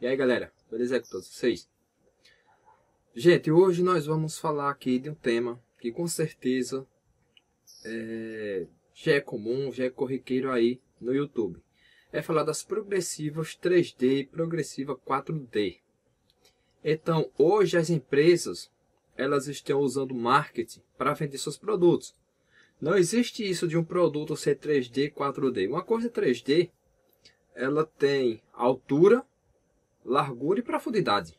E aí galera, beleza com todos vocês? Gente, hoje nós vamos falar aqui de um tema que com certeza é, já é comum, já é corriqueiro aí no YouTube. É falar das progressivas 3D e progressiva 4D. Então, hoje as empresas elas estão usando marketing para vender seus produtos. Não existe isso de um produto ser 3D, 4D. Uma coisa 3D, é ela tem altura, largura e profundidade.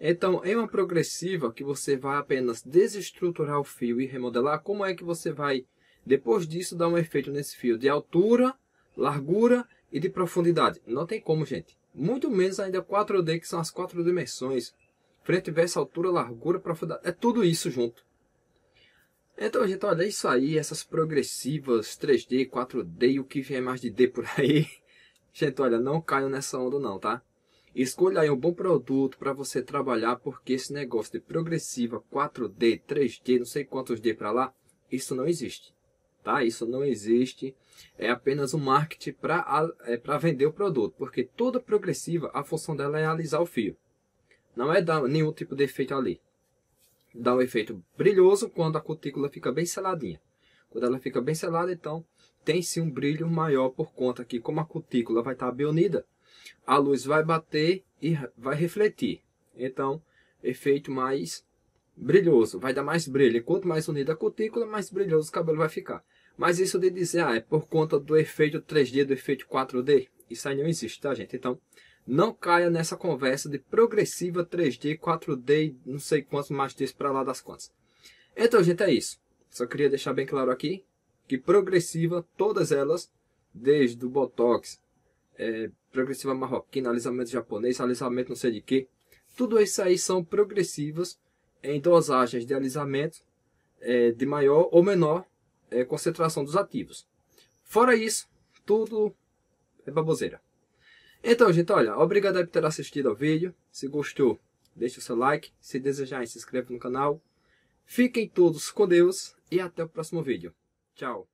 Então, em é uma progressiva que você vai apenas desestruturar o fio e remodelar, como é que você vai, depois disso, dar um efeito nesse fio de altura, largura e de profundidade? Não tem como, gente. Muito menos ainda 4D, que são as quatro dimensões. Frente, verso, altura, largura, profundidade. É tudo isso junto. Então, gente, olha é isso aí, essas progressivas 3D, 4D, e o que vier mais de D por aí. Gente, olha, não caiam nessa onda não, tá? Escolha aí um bom produto para você trabalhar, porque esse negócio de progressiva 4D, 3D, não sei quantos D para lá, isso não existe. Tá? Isso não existe. É apenas um marketing para é, vender o produto, porque toda progressiva, a função dela é alisar o fio. Não é dar nenhum tipo de efeito ali. Dá um efeito brilhoso quando a cutícula fica bem seladinha. Quando ela fica bem selada, então, tem-se um brilho maior por conta que, como a cutícula vai estar bem unida, a luz vai bater e vai refletir. Então, efeito mais brilhoso, vai dar mais brilho. quanto mais unida a cutícula, mais brilhoso o cabelo vai ficar. Mas isso de dizer, ah, é por conta do efeito 3D, do efeito 4D, isso aí não existe, tá, gente? Então, não caia nessa conversa de progressiva 3D, 4D, não sei quantos mais disso para lá das contas. Então, gente, é isso. Só queria deixar bem claro aqui que progressiva, todas elas, desde o Botox é, progressiva marroquina, alisamento japonês, alisamento não sei de que. Tudo isso aí são progressivas em dosagens de alisamento é, de maior ou menor é, concentração dos ativos. Fora isso, tudo é baboseira. Então, gente, olha, obrigado por ter assistido ao vídeo. Se gostou, deixe o seu like. Se desejar, se inscreva no canal. Fiquem todos com Deus e até o próximo vídeo. Tchau.